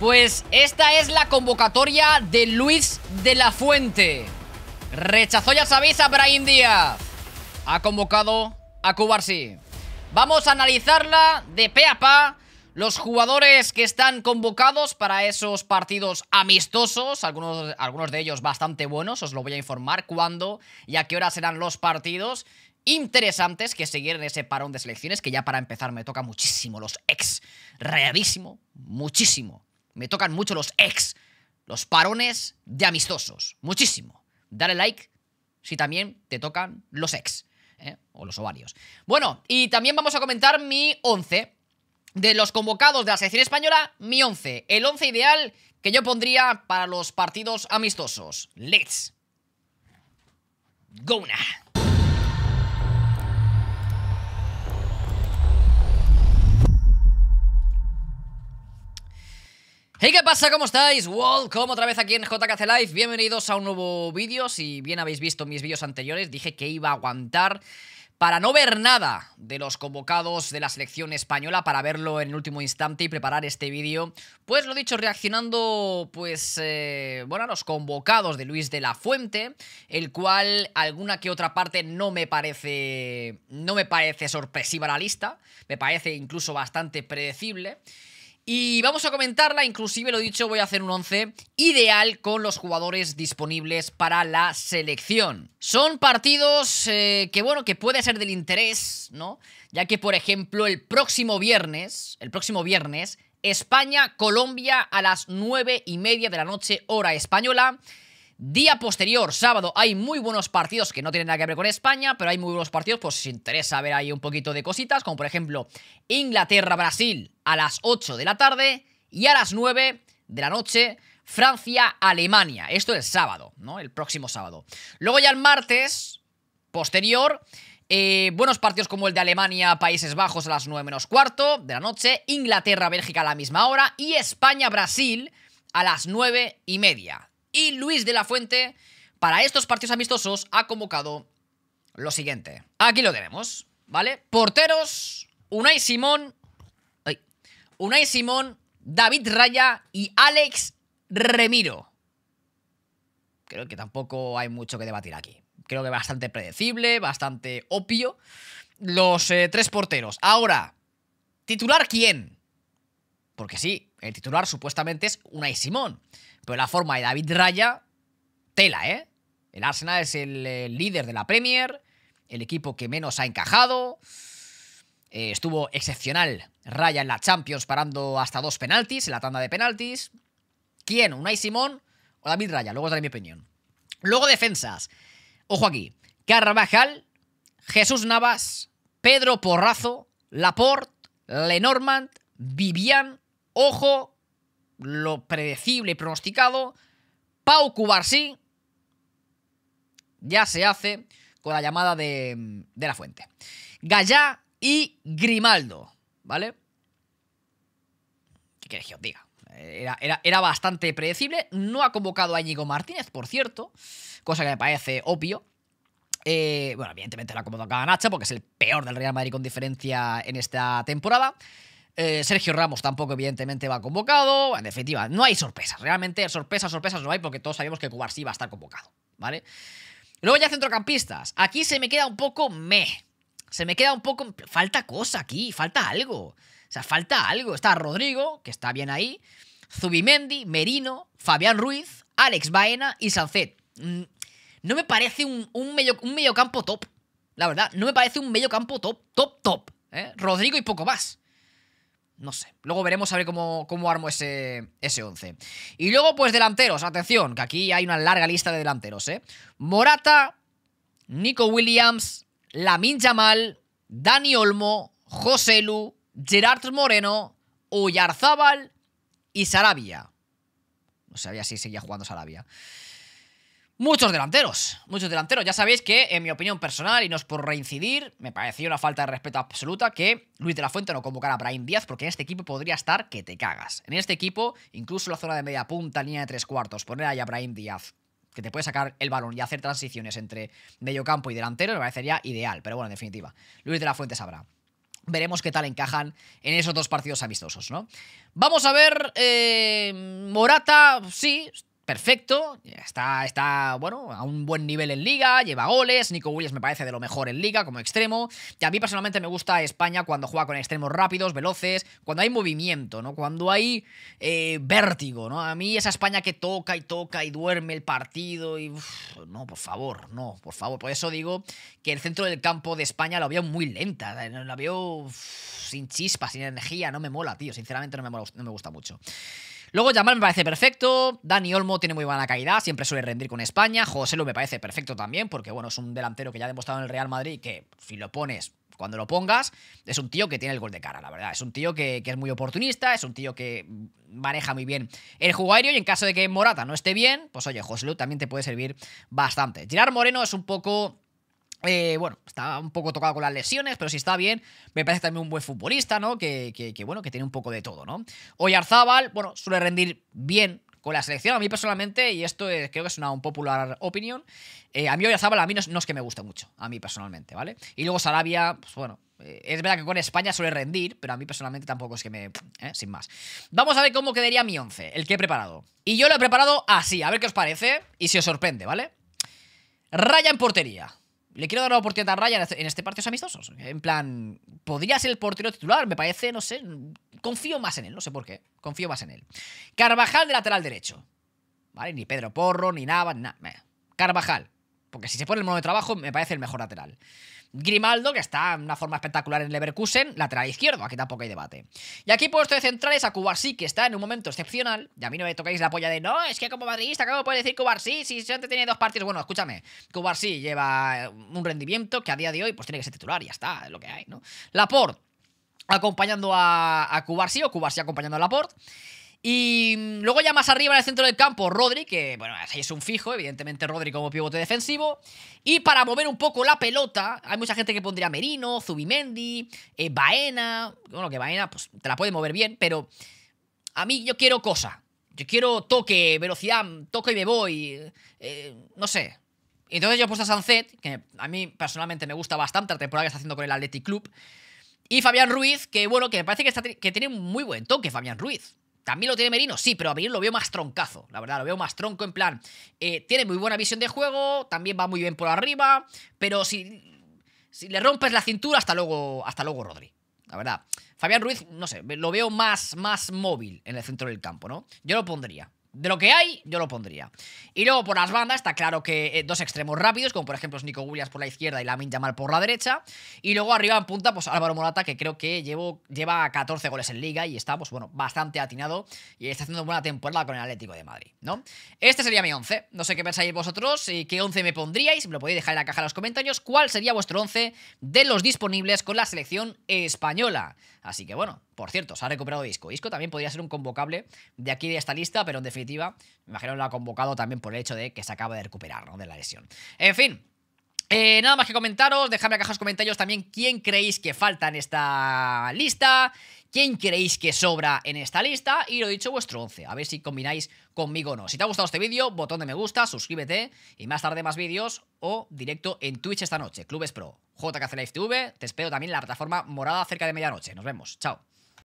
Pues esta es la convocatoria de Luis de la Fuente. Rechazó, ya sabéis, a Brian Díaz. Ha convocado a Cubarsi. Vamos a analizarla de pe a pa. Los jugadores que están convocados para esos partidos amistosos, algunos, algunos de ellos bastante buenos, os lo voy a informar cuándo y a qué hora serán los partidos interesantes que seguir en ese parón de selecciones que ya para empezar me toca muchísimo los ex, readísimo muchísimo me tocan mucho los ex, los parones de amistosos. Muchísimo. Dale like si también te tocan los ex. ¿eh? O los ovarios. Bueno, y también vamos a comentar mi 11. De los convocados de la selección española, mi 11. El 11 ideal que yo pondría para los partidos amistosos. Let's. Go now. Hey, ¿qué pasa? ¿Cómo estáis? Welcome otra vez aquí en JKC Live. Bienvenidos a un nuevo vídeo. Si bien habéis visto mis vídeos anteriores, dije que iba a aguantar para no ver nada de los convocados de la selección española, para verlo en el último instante y preparar este vídeo, pues lo he dicho, reaccionando pues, eh, bueno, a los convocados de Luis de la Fuente, el cual alguna que otra parte no me parece, no me parece sorpresiva la lista, me parece incluso bastante predecible, y vamos a comentarla, inclusive lo dicho, voy a hacer un 11 ideal con los jugadores disponibles para la selección. Son partidos eh, que, bueno, que puede ser del interés, ¿no? Ya que, por ejemplo, el próximo viernes, el próximo viernes, España-Colombia a las 9 y media de la noche, hora española. Día posterior, sábado, hay muy buenos partidos que no tienen nada que ver con España, pero hay muy buenos partidos, pues si interesa ver ahí un poquito de cositas, como por ejemplo Inglaterra-Brasil a las 8 de la tarde y a las 9 de la noche Francia-Alemania. Esto es sábado, ¿no? El próximo sábado. Luego ya el martes posterior, eh, buenos partidos como el de Alemania-Países Bajos a las 9 menos cuarto de la noche, Inglaterra-Bélgica a la misma hora y España-Brasil a las 9 y media y Luis de la Fuente para estos partidos amistosos ha convocado lo siguiente. Aquí lo tenemos, ¿vale? Porteros, Unai Simón, Unai Simón, David Raya y Alex Remiro. Creo que tampoco hay mucho que debatir aquí. Creo que bastante predecible, bastante obvio. Los eh, tres porteros. Ahora, ¿titular quién? Porque sí, el titular supuestamente es Unai Simón. Pero la forma de David Raya, tela, ¿eh? El Arsenal es el, líder de la Premier, el equipo que menos ha encajado. Eh, estuvo excepcional Raya en la Champions parando hasta dos penaltis, en la tanda de penaltis. ¿Quién? ¿Unai Simón o David Raya? Luego os daré mi opinión. Luego defensas. Ojo aquí. Carvajal, Jesús Navas, Pedro Porrazo, Laporte, Lenormand, Vivian. Ojo lo predecible y pronosticado, Pau Cubarsí ya se hace con la llamada de, la fuente. Gallá y Grimaldo, ¿vale? ¿Qué queréis que os diga? Era, bastante predecible. No ha convocado a Íñigo Martínez, por cierto, cosa que me parece obvio. Eh, bueno, evidentemente la ha convocado a Nacha porque es el peor del Real Madrid con diferencia en esta temporada. Eh, Sergio Ramos tampoco, evidentemente, va convocado. En definitiva, no hay sorpresas. Realmente, sorpresas, sorpresas no hay porque todos sabemos que Cubar sí va a estar convocado, ¿vale? Luego ya centrocampistas. Aquí se me queda un poco me, Se me queda un poco... Falta cosa aquí, falta algo. O sea, falta algo. Está Rodrigo, que está bien ahí. Zubimendi, Merino, Fabián Ruiz, Alex Baena y Sancet. Mm, no me parece un, medio, un campo top. La verdad, no me parece un medio campo top, top, top. ¿eh? Rodrigo y poco más. No sé. Luego veremos a ver cómo, cómo armo ese, ese 11. Y luego, pues, delanteros. Atención, que aquí hay una larga lista de delanteros, ¿eh? Morata, Nico Williams, Lamin Jamal, Dani Olmo, José Lu, Gerard Moreno, Oyarzábal y Sarabia. No sabía si seguía jugando Sarabia. Muchos delanteros, muchos delanteros. Ya sabéis que, en mi opinión personal, y no es por reincidir, me pareció una falta de respeto absoluta que Luis de la Fuente no convocara a Brahim Díaz, porque en este equipo podría estar que te cagas. En este equipo, incluso la zona de media punta, línea de tres cuartos, poner ahí a Brahim Díaz, que te puede sacar el balón y hacer transiciones entre medio campo y delantero, me parecería ideal. Pero bueno, en definitiva, Luis de la Fuente sabrá veremos qué tal encajan en esos dos partidos amistosos, ¿no? Vamos a ver, eh, Morata, sí, perfecto, está, está, bueno, a un buen nivel en liga, lleva goles, Nico Williams me parece de lo mejor en liga como extremo, y a mí personalmente me gusta España cuando juega con extremos rápidos, veloces, cuando hay movimiento, ¿no? Cuando hay eh, vértigo, ¿no? A mí esa España que toca y toca y duerme el partido y... no, por favor, no, por favor, por eso digo que el centro del campo de España lo veo muy lenta, eh, la veo sin chispa, sin energía, no me mola, tío, sinceramente no me, no me gusta mucho. Luego Yamal me parece perfecto, Dani Olmo tiene muy buena calidad, siempre suele rendir con España, José lo me parece perfecto también, porque bueno, es un delantero que ya ha demostrado en el Real Madrid que si lo pones cuando lo pongas, es un tío que tiene el gol de cara, la verdad. Es un tío que, es muy oportunista, es un tío que maneja muy bien el juego y en caso de que Morata no esté bien, pues oye, Joselu también te puede servir bastante. Gerard Moreno es un poco eh, bueno, está un poco tocado con las lesiones, pero si está bien, me parece también un buen futbolista, ¿no? Que, bueno, que tiene un poco de todo, ¿no? Oyarzábal, bueno, suele rendir bien con la selección. A mí personalmente, y esto creo que es una un popular opinión, eh, a mí Oyarzábal a mí no, es que me guste mucho, a mí personalmente, ¿vale? Y luego Sarabia, pues bueno, eh, es verdad que con España suele rendir, pero a mí personalmente tampoco es que me... sin más. Vamos a ver cómo quedaría mi 11, el que he preparado. Y yo lo he preparado así, a ver qué os parece y si os sorprende, ¿vale? Raya en portería. Le quiero dar la oportunidad a Raya este, en este partido amistosos. En plan, podría ser el portero titular, me parece, no sé. Confío más en él, no sé por qué. Confío más en él. Carvajal de lateral derecho. ¿Vale? Ni Pedro Porro, ni Nava, nada. Carvajal. Porque si se pone el modo de trabajo, me parece el mejor lateral. Grimaldo, que está en una forma espectacular en Leverkusen, lateral izquierdo, aquí tampoco hay debate. Y aquí puesto de centrales a Cubarsí, que está en un momento excepcional, y a mí no me tocáis la polla de, no, es que como madridista, ¿cómo puede decir Cubarsí si solamente tiene dos partidos? Bueno, escúchame, Cubarsí lleva eh, un rendimiento que a día de hoy pues tiene que ser titular, y ya está, es lo que hay, ¿no? Laporte acompañando a, a Cubarsí, o Cubarsí acompañando a Laporte. Y mm, luego ya más arriba en el centro del campo, Rodri, que bueno, es un fijo, evidentemente Rodri como pivote defensivo. Y para mover un poco la pelota, hay mucha gente que pondría Merino, Zubimendi, eh, Baena. Bueno, que Baena pues te la puede mover bien, pero a mí yo quiero cosa. Yo quiero toque, velocidad, toco y me voy. Eh, no sé. Entonces yo he puesto a Sancet, que a mí personalmente me gusta bastante la temporada que está haciendo con el Athletic Club. Y Fabián Ruiz, que bueno, que me parece que, está, que tiene un muy buen toque Fabián Ruiz. ¿También lo tiene Merino? Sí, pero a Merino lo veo más troncazo, la verdad, lo veo más tronco en plan. Eh, tiene muy buena visión de juego, también va muy bien por arriba, pero si, si le rompes la cintura, hasta luego, hasta luego, Rodri. La verdad. Fabián Ruiz, no sé, lo veo más, más móvil en el centro del campo, ¿no? Yo lo pondría. De lo que hay, yo lo pondría. Y luego por las bandas, está claro que eh, dos extremos rápidos, como por ejemplo Nico Williams por la izquierda y Lamin Yamal por la derecha. Y luego arriba en punta, pues Álvaro Morata, que creo que llevo, lleva 14 goles en liga y está, pues bueno, bastante atinado y está haciendo buena temporada con el Atlético de Madrid, ¿no? Este sería mi 11. No sé qué pensáis vosotros y qué 11 me pondríais. Me lo podéis dejar en la caja de los comentarios. ¿Cuál sería vuestro 11 de los disponibles con la selección española? Así que bueno, por cierto, se ha recuperado Disco. Disco también podría ser un convocable de aquí de esta lista, pero en definitiva, me imagino lo ha convocado también por el hecho de que se acaba de recuperar, ¿no? De la lesión. En fin, eh, nada más que comentaros, dejadme acá en los comentarios también quién creéis que falta en esta lista, quién creéis que sobra en esta lista y lo he dicho vuestro 11, a ver si combináis conmigo o no. Si te ha gustado este vídeo, botón de me gusta, suscríbete y más tarde más vídeos o directo en Twitch esta noche, Clubes Pro, JKC TV, te espero también en la plataforma morada cerca de medianoche. Nos vemos, chao.